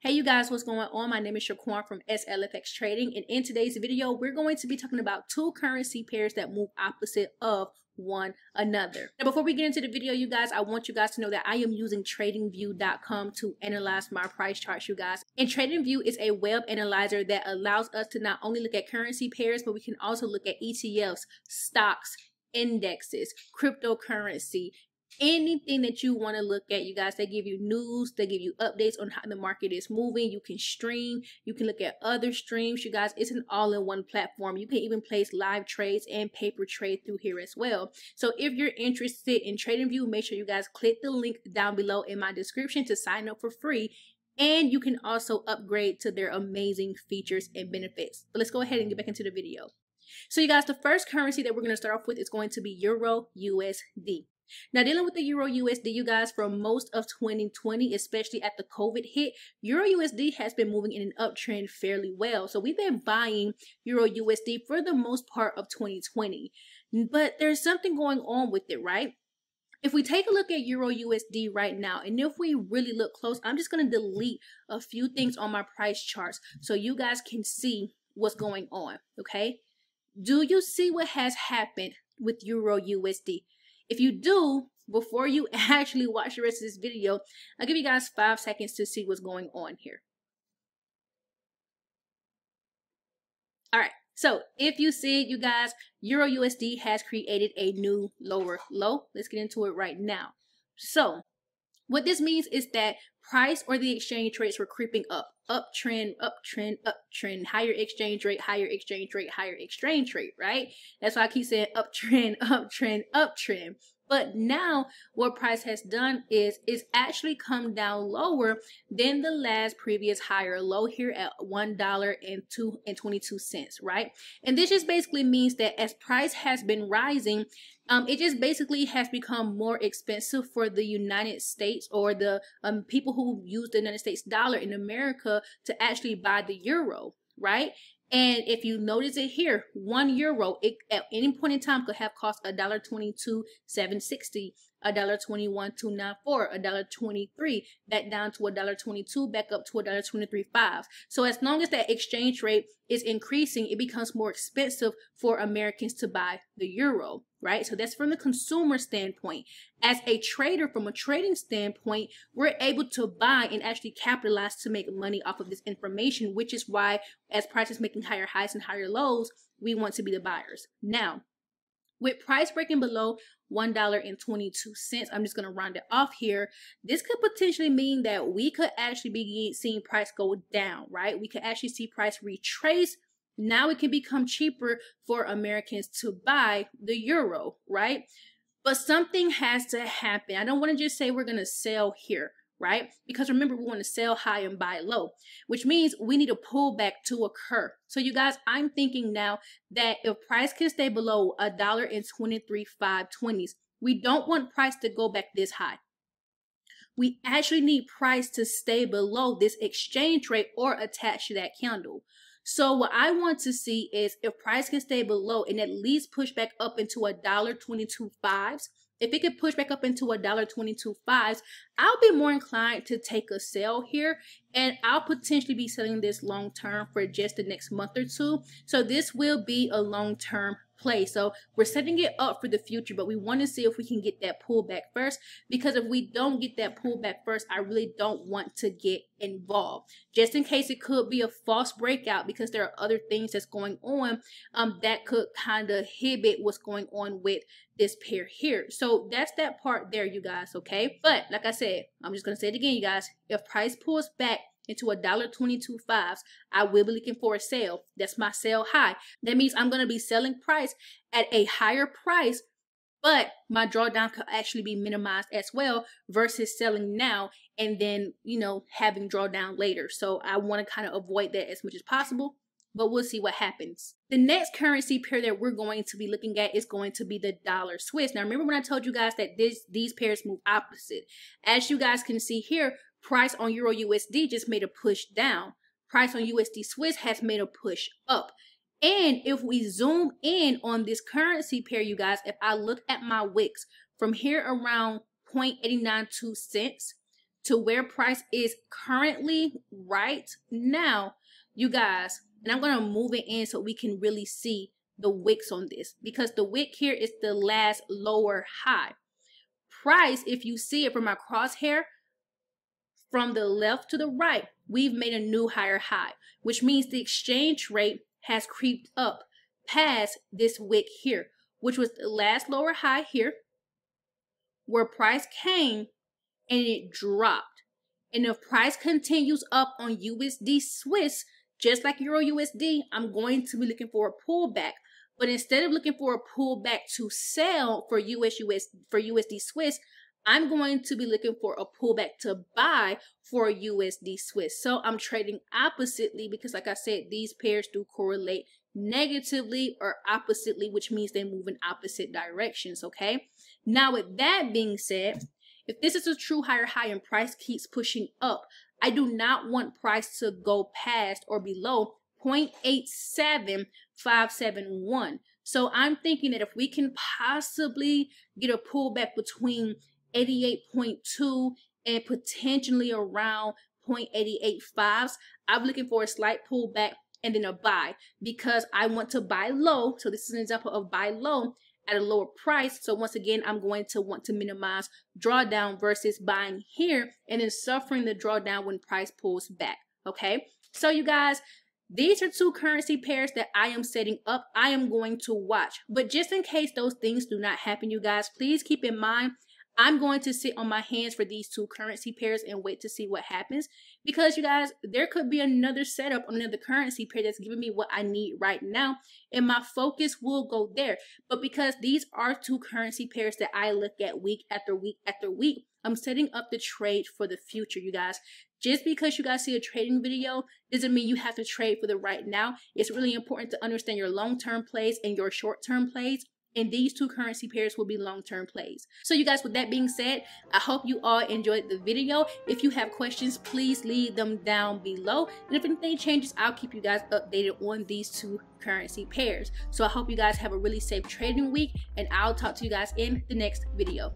Hey you guys, what's going on? My name is Shaquan from SLFX Trading and in today's video, we're going to be talking about two currency pairs that move opposite of one another. Now, before we get into the video, you guys, I want you guys to know that I am using tradingview.com to analyze my price charts, you guys. And TradingView is a web analyzer that allows us to not only look at currency pairs, but we can also look at ETFs, stocks, indexes, cryptocurrency, anything that you want to look at you guys they give you news they give you updates on how the market is moving you can stream you can look at other streams you guys it's an all-in-one platform you can even place live trades and paper trade through here as well so if you're interested in trading view make sure you guys click the link down below in my description to sign up for free and you can also upgrade to their amazing features and benefits but let's go ahead and get back into the video so you guys the first currency that we're going to start off with is going to be euro usd now, dealing with the Euro USD, you guys, for most of 2020, especially at the COVID hit, Euro USD has been moving in an uptrend fairly well. So we've been buying Euro USD for the most part of 2020. But there's something going on with it, right? If we take a look at Euro USD right now, and if we really look close, I'm just going to delete a few things on my price charts so you guys can see what's going on, okay? Do you see what has happened with Euro USD? If you do, before you actually watch the rest of this video, I'll give you guys five seconds to see what's going on here. All right. So if you see it, you guys, Euro USD has created a new lower low. Let's get into it right now. So what this means is that price or the exchange rates were creeping up, uptrend, uptrend, uptrend, higher exchange rate, higher exchange rate, higher exchange rate, right? That's why I keep saying uptrend, uptrend, uptrend. But now what price has done is it's actually come down lower than the last previous higher low here at $1.22, right? And this just basically means that as price has been rising, um, it just basically has become more expensive for the United States or the um, people who use the United States dollar in America to actually buy the euro, right? And if you notice it here, one euro it, at any point in time could have cost a dollar twenty two seven sixty a dollar to a dollar twenty three, back down to a dollar twenty two, back up to a dollar twenty three five. So as long as that exchange rate is increasing, it becomes more expensive for Americans to buy the euro, right? So that's from the consumer standpoint. As a trader, from a trading standpoint, we're able to buy and actually capitalize to make money off of this information, which is why as prices making higher highs and higher lows, we want to be the buyers. Now, with price breaking below $1.22, I'm just going to round it off here. This could potentially mean that we could actually be seeing price go down, right? We could actually see price retrace. Now it can become cheaper for Americans to buy the euro, right? But something has to happen. I don't want to just say we're going to sell here right? Because remember, we want to sell high and buy low, which means we need a pullback to occur. So, you guys, I'm thinking now that if price can stay below a dollar and twenty-three five twenties, we don't want price to go back this high. We actually need price to stay below this exchange rate or attach to that candle. So what I want to see is if price can stay below and at least push back up into a dollar twenty-two fives, if it could push back up into a dollar twenty-two fives, I'll be more inclined to take a sell here, and I'll potentially be selling this long term for just the next month or two. So this will be a long term play. So we're setting it up for the future, but we want to see if we can get that pullback first. Because if we don't get that pullback first, I really don't want to get involved. Just in case it could be a false breakout because there are other things that's going on um, that could kind of inhibit what's going on with this pair here. So that's that part there, you guys, okay? But like I said, I'm just going to say it again, you guys. If price pulls back into a dollar twenty-two fives. I will be looking for a sale. That's my sale high. That means I'm going to be selling price at a higher price, but my drawdown could actually be minimized as well versus selling now and then, you know, having drawdown later. So I want to kind of avoid that as much as possible but we'll see what happens. The next currency pair that we're going to be looking at is going to be the dollar Swiss. Now, remember when I told you guys that this, these pairs move opposite? As you guys can see here, Price on Euro USD just made a push down. Price on USD Swiss has made a push up. And if we zoom in on this currency pair, you guys, if I look at my wicks from here around 0.892 cents to where price is currently right now, you guys, and I'm going to move it in so we can really see the wicks on this because the wick here is the last lower high. Price, if you see it from my crosshair, from the left to the right, we've made a new higher high, which means the exchange rate has creeped up past this wick here, which was the last lower high here, where price came and it dropped. And if price continues up on USD Swiss, just like Euro USD, I'm going to be looking for a pullback. But instead of looking for a pullback to sell for US, US for USD Swiss, I'm going to be looking for a pullback to buy for USD Swiss. So I'm trading oppositely because like I said, these pairs do correlate negatively or oppositely, which means they move in opposite directions, okay? Now with that being said, if this is a true higher high and price keeps pushing up, I do not want price to go past or below 0.87571. So I'm thinking that if we can possibly get a pullback between 88.2 and potentially around 0.885s. I'm looking for a slight pullback and then a buy because I want to buy low. So this is an example of buy low at a lower price. So once again, I'm going to want to minimize drawdown versus buying here and then suffering the drawdown when price pulls back. Okay. So you guys, these are two currency pairs that I am setting up. I am going to watch. But just in case those things do not happen, you guys, please keep in mind I'm going to sit on my hands for these two currency pairs and wait to see what happens because you guys, there could be another setup on another currency pair that's giving me what I need right now, and my focus will go there. But because these are two currency pairs that I look at week after week after week, I'm setting up the trade for the future, you guys. Just because you guys see a trading video doesn't mean you have to trade for the right now. It's really important to understand your long term plays and your short term plays and these two currency pairs will be long-term plays. So you guys, with that being said, I hope you all enjoyed the video. If you have questions, please leave them down below. And if anything changes, I'll keep you guys updated on these two currency pairs. So I hope you guys have a really safe trading week and I'll talk to you guys in the next video.